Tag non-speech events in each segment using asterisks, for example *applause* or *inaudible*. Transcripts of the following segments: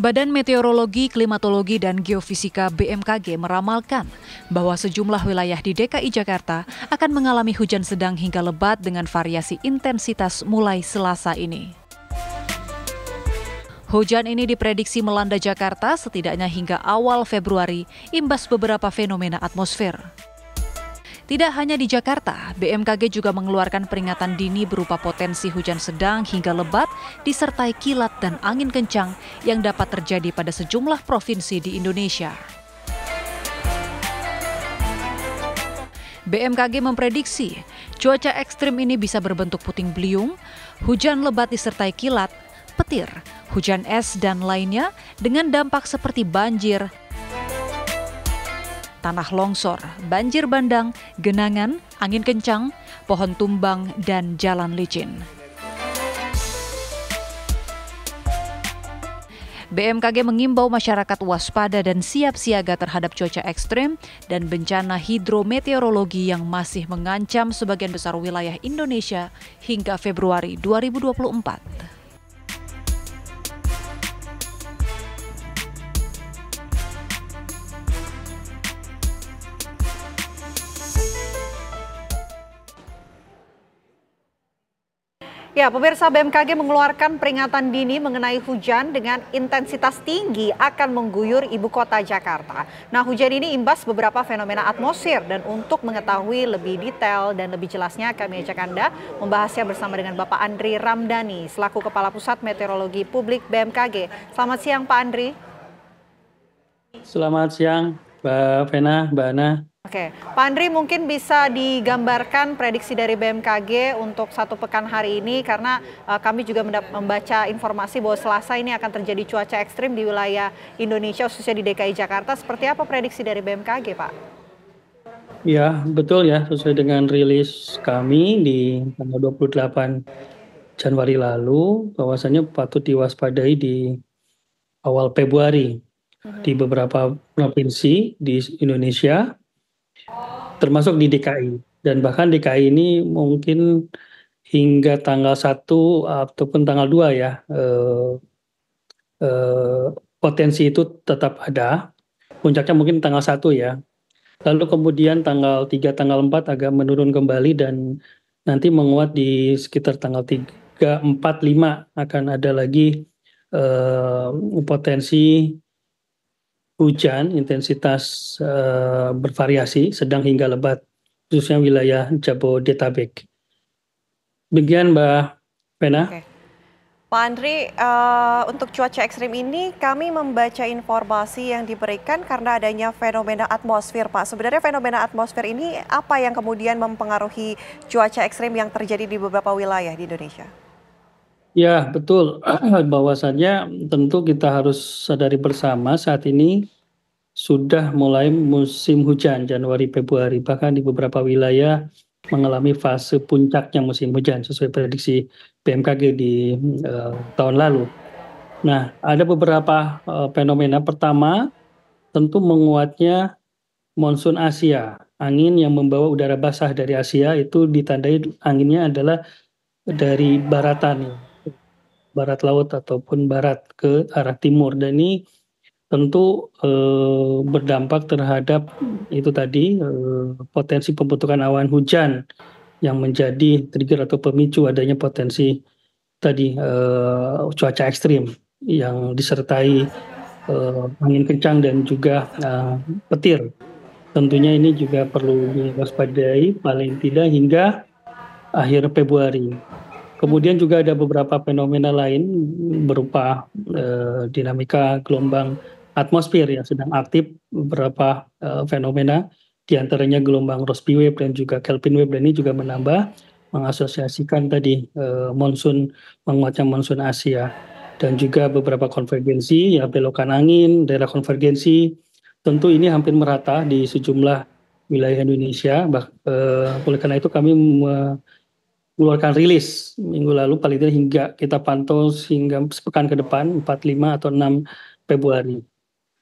Badan Meteorologi, Klimatologi, dan Geofisika BMKG meramalkan bahwa sejumlah wilayah di DKI Jakarta akan mengalami hujan sedang hingga lebat dengan variasi intensitas mulai Selasa ini. Hujan ini diprediksi melanda Jakarta setidaknya hingga awal Februari imbas beberapa fenomena atmosfer. Tidak hanya di Jakarta, BMKG juga mengeluarkan peringatan dini berupa potensi hujan sedang hingga lebat disertai kilat dan angin kencang yang dapat terjadi pada sejumlah provinsi di Indonesia. BMKG memprediksi cuaca ekstrim ini bisa berbentuk puting beliung, hujan lebat disertai kilat, petir, hujan es, dan lainnya dengan dampak seperti banjir, tanah longsor, banjir bandang, genangan, angin kencang, pohon tumbang, dan jalan licin. BMKG mengimbau masyarakat waspada dan siap siaga terhadap cuaca ekstrim dan bencana hidrometeorologi yang masih mengancam sebagian besar wilayah Indonesia hingga Februari 2024. Ya, pemirsa BMKG mengeluarkan peringatan dini mengenai hujan dengan intensitas tinggi akan mengguyur ibu kota Jakarta. Nah, hujan ini imbas beberapa fenomena atmosfer dan untuk mengetahui lebih detail dan lebih jelasnya kami ajak Anda membahasnya bersama dengan Bapak Andri Ramdhani selaku Kepala Pusat Meteorologi Publik BMKG. Selamat siang Pak Andri. Selamat siang Mbak Vena, Mbak Ana. Oke, Pak Andri mungkin bisa digambarkan prediksi dari BMKG untuk satu pekan hari ini karena uh, kami juga membaca informasi bahwa Selasa ini akan terjadi cuaca ekstrim di wilayah Indonesia khususnya di DKI Jakarta. Seperti apa prediksi dari BMKG, Pak? Ya, betul ya sesuai dengan rilis kami di tanggal 28 Januari lalu bahwasannya patut diwaspadai di awal Februari mhm. di beberapa provinsi di Indonesia termasuk di DKI dan bahkan DKI ini mungkin hingga tanggal 1 ataupun tanggal 2 ya eh, eh, potensi itu tetap ada puncaknya mungkin tanggal 1 ya lalu kemudian tanggal 3 tanggal 4 agak menurun kembali dan nanti menguat di sekitar tanggal 3 4 5 akan ada lagi eh, potensi hujan intensitas uh, bervariasi sedang hingga lebat khususnya wilayah Jabodetabek. Begian Mbak Pena. Okay. Pak Andri, uh, untuk cuaca ekstrim ini kami membaca informasi yang diberikan karena adanya fenomena atmosfer, Pak. Sebenarnya fenomena atmosfer ini apa yang kemudian mempengaruhi cuaca ekstrim yang terjadi di beberapa wilayah di Indonesia? Ya betul *clears throat* bahwasannya tentu kita harus sadari bersama saat ini sudah mulai musim hujan Januari Februari bahkan di beberapa wilayah mengalami fase puncaknya musim hujan sesuai prediksi BMKG di uh, tahun lalu. Nah, ada beberapa uh, fenomena. Pertama, tentu menguatnya monsun Asia. Angin yang membawa udara basah dari Asia itu ditandai anginnya adalah dari baratan barat laut ataupun barat ke arah timur dan ini tentu eh, berdampak terhadap itu tadi eh, potensi pembentukan awan hujan yang menjadi trigger atau pemicu adanya potensi tadi eh, cuaca ekstrim yang disertai eh, angin kencang dan juga eh, petir. Tentunya ini juga perlu diwaspadai paling tidak hingga akhir Februari. Kemudian juga ada beberapa fenomena lain berupa uh, dinamika gelombang atmosfer yang sedang aktif beberapa uh, fenomena antaranya gelombang Rossby wave dan juga Kelvin wave dan ini juga menambah mengasosiasikan tadi eh, monsun menguatnya monsun Asia dan juga beberapa konvergensi ya belokan angin daerah konvergensi tentu ini hampir merata di sejumlah wilayah Indonesia bah, oleh karena itu kami me, mengeluarkan rilis minggu lalu paling tidak hingga kita pantau hingga sepekan ke depan 45 atau 6 Februari.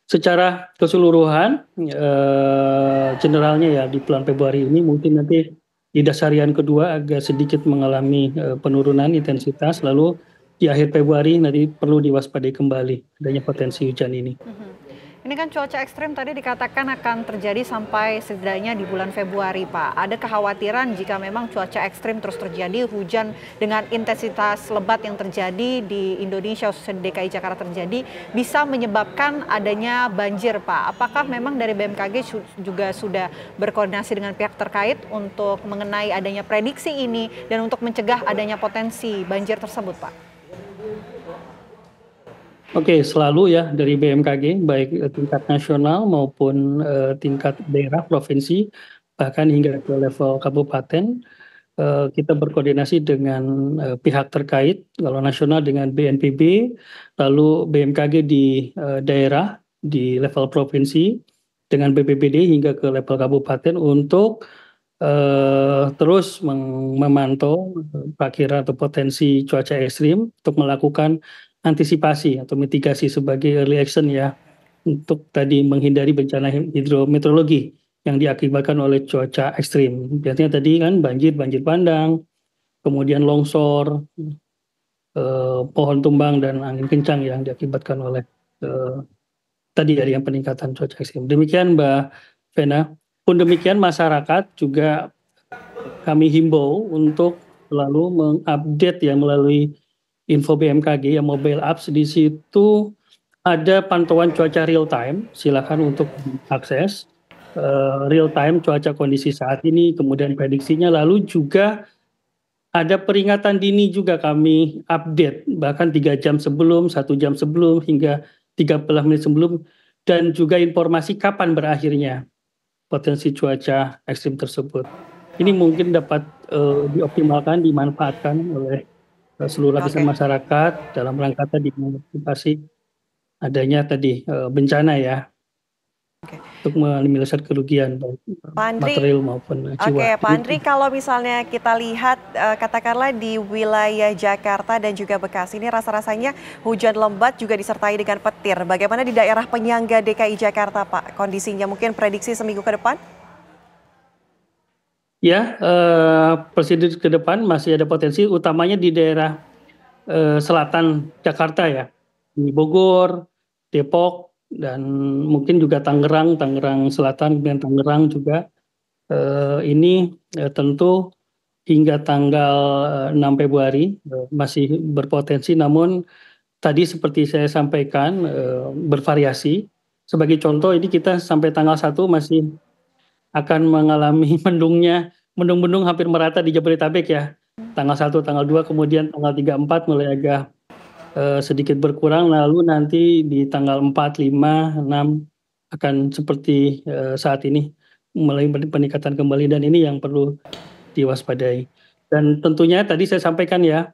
Secara keseluruhan eh, generalnya ya di bulan Februari ini mungkin nanti di dasarian kedua agak sedikit mengalami eh, penurunan intensitas lalu di akhir Februari nanti perlu diwaspadai kembali adanya potensi hujan ini. Mm -hmm. Ini kan cuaca ekstrim tadi dikatakan akan terjadi sampai setidaknya di bulan Februari, Pak. Ada kekhawatiran jika memang cuaca ekstrim terus terjadi, hujan dengan intensitas lebat yang terjadi di Indonesia, khususnya di DKI Jakarta terjadi, bisa menyebabkan adanya banjir, Pak. Apakah memang dari BMKG juga sudah berkoordinasi dengan pihak terkait untuk mengenai adanya prediksi ini dan untuk mencegah adanya potensi banjir tersebut, Pak? Oke, selalu ya dari BMKG baik eh, tingkat nasional maupun uh, tingkat daerah provinsi bahkan hingga ke level kabupaten uh, kita berkoordinasi dengan uh, pihak terkait kalau nasional dengan BNPB lalu BMKG di uh, daerah di level provinsi dengan BPBD hingga ke level kabupaten untuk uh, terus memantau perkiraan atau potensi cuaca ekstrim untuk melakukan antisipasi atau mitigasi sebagai early action ya untuk tadi menghindari bencana hidrometeorologi yang diakibatkan oleh cuaca ekstrim. Biasanya tadi kan banjir, banjir bandang, kemudian longsor, eh, pohon tumbang dan angin kencang yang diakibatkan oleh eh, tadi dari yang peningkatan cuaca ekstrim. Demikian Mbak Vena. Pun demikian masyarakat juga kami himbau untuk selalu mengupdate ya melalui info BMKG yang mobile apps di situ ada pantauan cuaca real time. Silakan untuk akses uh, real time cuaca kondisi saat ini, kemudian prediksinya. Lalu juga ada peringatan dini juga kami update bahkan tiga jam sebelum, satu jam sebelum hingga 30 menit sebelum dan juga informasi kapan berakhirnya potensi cuaca ekstrim tersebut. Ini mungkin dapat uh, dioptimalkan, dimanfaatkan oleh seluruh lapisan okay. masyarakat dalam rangka tadi mengantisipasi adanya tadi e, bencana ya okay. untuk meminimalisir kerugian Andri, material maupun jiwa. Oke, okay, Pak Andri, kalau misalnya kita lihat e, katakanlah di wilayah Jakarta dan juga Bekasi ini rasa-rasanya hujan lembat juga disertai dengan petir. Bagaimana di daerah penyangga DKI Jakarta, Pak? Kondisinya mungkin prediksi seminggu ke depan? Ya, uh, presiden ke depan masih ada potensi, utamanya di daerah uh, selatan Jakarta ya, di Bogor, Depok, dan mungkin juga Tangerang, Tangerang Selatan, dan Tangerang juga. Uh, ini uh, tentu hingga tanggal 6 Februari uh, masih berpotensi, namun tadi seperti saya sampaikan uh, bervariasi. Sebagai contoh, ini kita sampai tanggal 1 masih akan mengalami *laughs* mendungnya, mendung-mendung hampir merata di Jabodetabek ya. Tanggal 1, tanggal 2, kemudian tanggal 3, 4 mulai agak uh, sedikit berkurang, lalu nanti di tanggal 4, 5, 6 akan seperti uh, saat ini mulai peningkatan kembali dan ini yang perlu diwaspadai. Dan tentunya tadi saya sampaikan ya,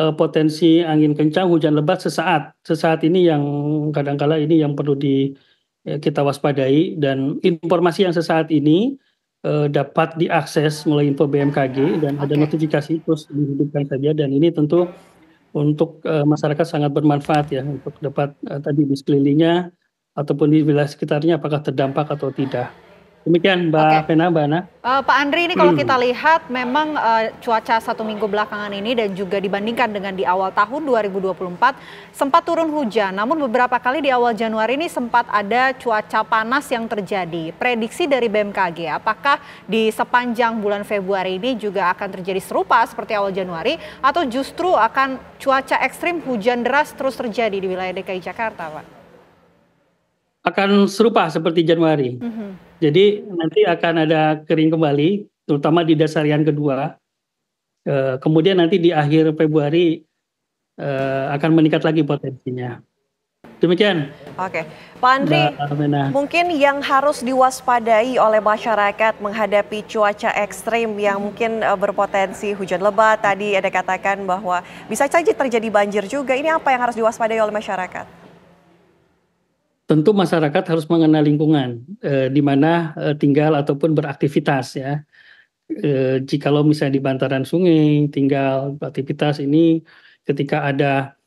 eh, potensi angin kencang, hujan lebat sesaat. Sesaat ini yang kadangkala ini yang perlu di Ya, kita waspadai dan informasi yang sesaat ini uh, dapat diakses melalui info BMKG dan okay. ada notifikasi terus dihidupkan saja dan ini tentu untuk uh, masyarakat sangat bermanfaat ya untuk dapat uh, tadi di sekelilingnya ataupun di wilayah sekitarnya apakah terdampak atau tidak. Demikian Mbak okay. Mbak Ana. Uh, Pak Andri ini kalau hmm. kita lihat memang uh, cuaca satu minggu belakangan ini dan juga dibandingkan dengan di awal tahun 2024 sempat turun hujan. Namun beberapa kali di awal Januari ini sempat ada cuaca panas yang terjadi. Prediksi dari BMKG apakah di sepanjang bulan Februari ini juga akan terjadi serupa seperti awal Januari atau justru akan cuaca ekstrim hujan deras terus terjadi di wilayah DKI Jakarta Pak? akan serupa seperti Januari. Mm -hmm. Jadi nanti akan ada kering kembali, terutama di dasarian kedua. E, kemudian nanti di akhir Februari e, akan meningkat lagi potensinya. Demikian. Oke, Pak Andri, mungkin yang harus diwaspadai oleh masyarakat menghadapi cuaca ekstrim yang mungkin eh, berpotensi hujan lebat. Tadi ada katakan bahwa bisa saja terjadi banjir juga. Ini apa yang harus diwaspadai oleh masyarakat? tentu masyarakat harus mengenal lingkungan eh, di mana eh, tinggal ataupun beraktivitas ya. Eh, jikalau misalnya di bantaran sungai tinggal beraktivitas ini ketika ada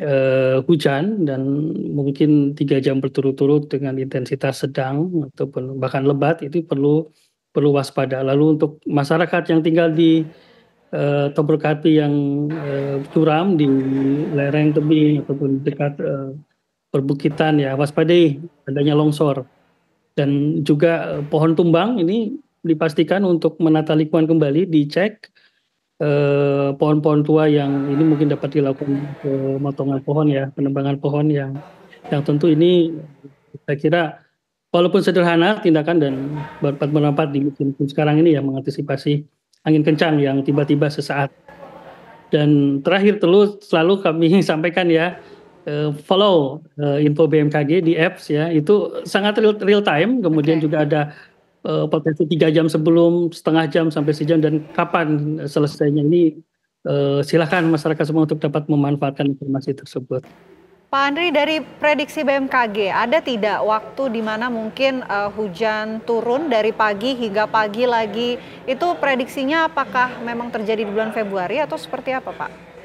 eh, hujan dan mungkin tiga jam berturut-turut dengan intensitas sedang ataupun bahkan lebat itu perlu perlu waspada. Lalu untuk masyarakat yang tinggal di eh, Tobrokati yang eh, curam di lereng tebing ataupun dekat eh, perbukitan ya waspadai adanya longsor dan juga eh, pohon tumbang ini dipastikan untuk menata lingkungan kembali dicek eh, pohon-pohon tua yang ini mungkin dapat dilakukan eh, pemotongan pohon ya penebangan pohon yang yang tentu ini saya kira walaupun sederhana tindakan dan berempat berempat di sekarang ini ya mengantisipasi angin kencang yang tiba-tiba sesaat dan terakhir terus selalu kami *laughs* sampaikan ya Eh, follow eh, info BMKG di apps ya itu sangat real, real time kemudian okay. juga ada eh, potensi tiga jam sebelum setengah jam sampai sejam dan kapan selesainya ini silahkan masyarakat semua untuk dapat memanfaatkan informasi tersebut. Pak Andri dari prediksi BMKG ada tidak waktu di mana mungkin uh, hujan turun dari pagi hingga pagi lagi itu prediksinya apakah memang terjadi di bulan Februari atau seperti apa Pak?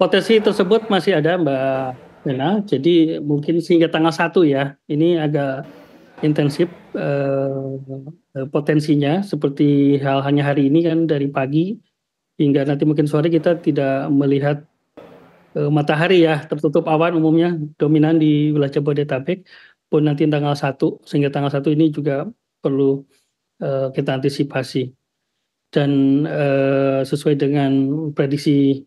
Potensi tersebut masih ada Mbak Nena. Jadi mungkin sehingga tanggal 1 ya. Ini agak intensif eh, eh, potensinya seperti hal hanya hari ini kan dari pagi hingga nanti mungkin sore kita tidak melihat eh, matahari ya tertutup awan umumnya dominan di wilayah Jabodetabek pun nanti tanggal 1 sehingga tanggal 1 ini juga perlu eh, kita antisipasi dan eh, sesuai dengan prediksi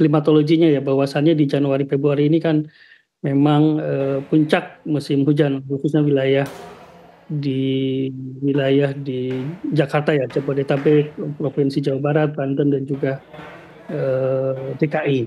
klimatologinya ya bahwasannya di Januari Februari ini kan memang e, puncak musim hujan khususnya wilayah di wilayah di Jakarta ya Jabodetabek, Provinsi Jawa Barat, Banten dan juga e, eh, DKI.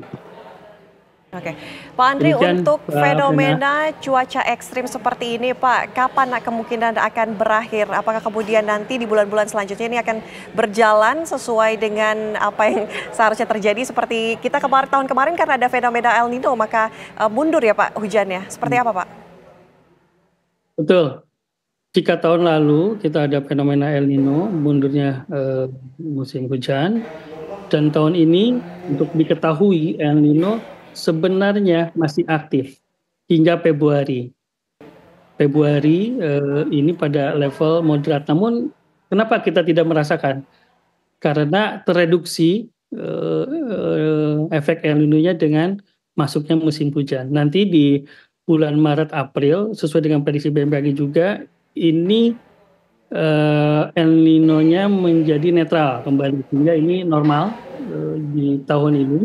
Oke, Pak Andri Demikian, untuk uh, fenomena Pena. cuaca ekstrim seperti ini, Pak, kapan kemungkinan akan berakhir? Apakah kemudian nanti di bulan-bulan selanjutnya ini akan berjalan sesuai dengan apa yang seharusnya terjadi? Seperti kita kemarin tahun kemarin karena ada fenomena El Nino, maka uh, mundur ya Pak hujannya. Seperti apa Pak? Betul. Jika tahun lalu kita ada fenomena El Nino, mundurnya uh, musim hujan, dan tahun ini untuk diketahui El Nino sebenarnya masih aktif hingga Februari. Februari eh, ini pada level moderat. Namun kenapa kita tidak merasakan? Karena tereduksi eh, eh efek El Nino-nya dengan masuknya musim hujan. Nanti di bulan Maret April sesuai dengan prediksi BMKG juga ini eh, El Nino-nya menjadi netral kembali sehingga ini normal eh, di tahun ini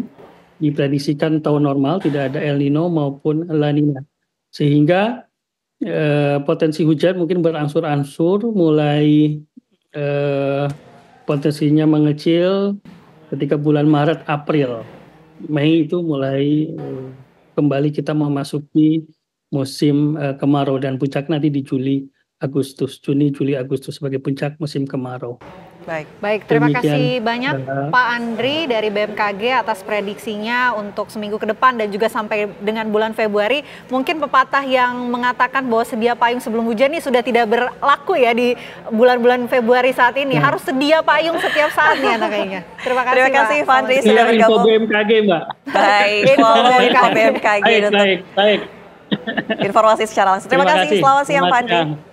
diprediksikan tahun normal, tidak ada El Nino maupun La Nina. Sehingga eh, potensi hujan mungkin berangsur-angsur mulai eh, potensinya mengecil ketika bulan Maret, April. Mei itu mulai eh, kembali kita memasuki musim eh, kemarau dan puncak nanti di Juli, Agustus, Juni, Juli, Agustus sebagai puncak musim kemarau. Baik, baik. Terima Demikian. kasih banyak uh, Pak Andri dari BMKG atas prediksinya untuk seminggu ke depan dan juga sampai dengan bulan Februari. Mungkin pepatah yang mengatakan bahwa sedia payung sebelum hujan ini sudah tidak berlaku ya di bulan-bulan Februari saat ini. Ya. Harus sedia payung setiap saat nih anak kayaknya. Terima kasih. Terima kasih Pak Andri sudah ya, bergabung. Info BMKG Mbak. Baik, info BMKG. baik, baik, baik. Informasi secara langsung. Terima, Terima kasih. kasih. Selamat siang Pak Andri.